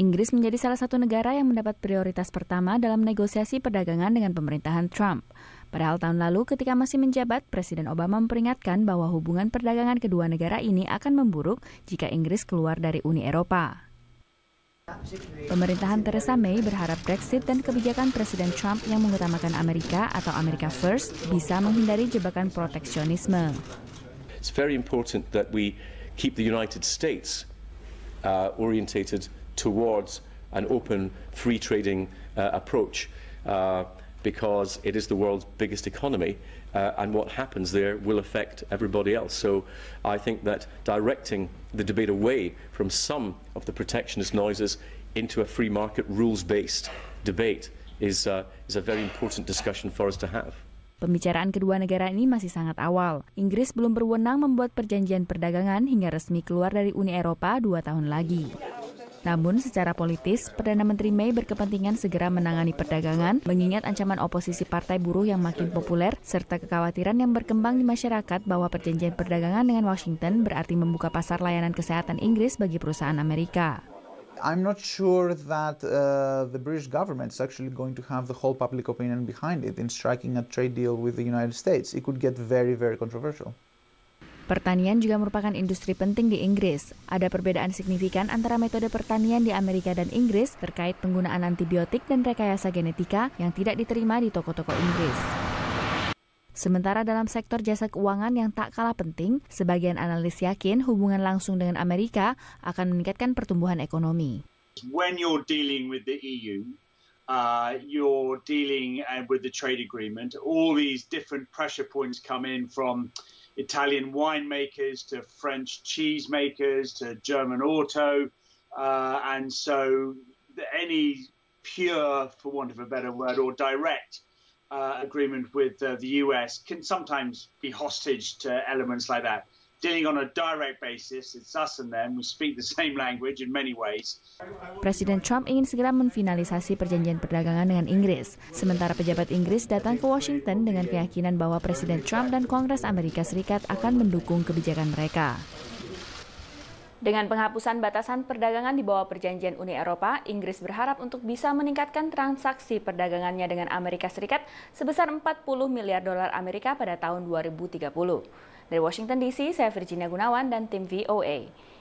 Inggris menjadi salah satu negara yang mendapat prioritas pertama dalam negosiasi perdagangan dengan pemerintahan Trump. Padahal tahun lalu ketika masih menjabat, Presiden Obama memperingatkan bahwa hubungan perdagangan kedua negara ini akan memburuk jika Inggris keluar dari Uni Eropa. Pemerintahan Theresa May berharap Brexit dan kebijakan Presiden Trump yang mengutamakan Amerika atau America First bisa menghindari jebakan proteksionisme. It's very important that we keep the United States uh, orientated towards an open, free trading uh, approach uh, because it is the world's biggest economy uh, and what happens there will affect everybody else. So I think that directing the debate away from some of the protectionist noises into a free market rules-based debate is, uh, is a very important discussion for us to have. Pembicaraan kedua negara ini masih sangat awal. Inggris belum berwenang membuat perjanjian perdagangan hingga resmi keluar dari Uni Eropa dua tahun lagi. Namun, secara politis, Perdana Menteri Mei berkepentingan segera menangani perdagangan, mengingat ancaman oposisi partai buruh yang makin populer, serta kekhawatiran yang berkembang di masyarakat bahwa perjanjian perdagangan dengan Washington berarti membuka pasar layanan kesehatan Inggris bagi perusahaan Amerika. I'm not sure that uh, the British government is actually going to have the whole public opinion behind it in striking a trade deal with the United States. It could get very, very controversial. Pertanian juga merupakan industri penting di Inggris. Ada perbedaan signifikan antara metode pertanian di Amerika dan Inggris terkait penggunaan antibiotik dan rekayasa genetika yang tidak diterima di toko-toko Inggris. Sementara dalam sektor jasa keuangan yang tak kalah penting, sebagian analis yakin hubungan langsung dengan Amerika akan meningkatkan pertumbuhan ekonomi. When you're dealing with the EU, uh, you're dealing uh, with the trade agreement. All these different pressure points come in from Italian winemakers to French cheesemakers to German auto. Uh, and so any pure, for want of a better word, or direct uh, agreement with uh, the US can sometimes be hostage to elements like that. Presiden Trump ingin segera menfinalisasi perjanjian perdagangan dengan Inggris, sementara pejabat Inggris datang ke Washington dengan keyakinan bahwa Presiden Trump dan Kongres Amerika Serikat akan mendukung kebijakan mereka. Dengan penghapusan batasan perdagangan di bawah perjanjian Uni Eropa, Inggris berharap untuk bisa meningkatkan transaksi perdagangannya dengan Amerika Serikat sebesar 40 miliar dolar Amerika pada tahun 2030. Dari Washington DC, saya Virginia Gunawan dan tim VOA.